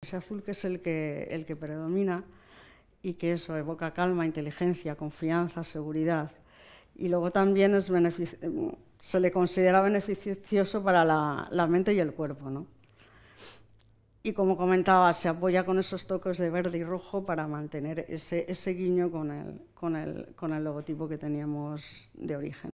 Ese azul que es el que, el que predomina y que eso evoca calma, inteligencia, confianza, seguridad. Y luego también se le considera beneficioso para la, mente y el cuerpo. ¿no? Y como comentaba, se apoya con esos toques de verde y rojo para mantener ese, ese guiño con con, con el logotipo que teníamos de origen.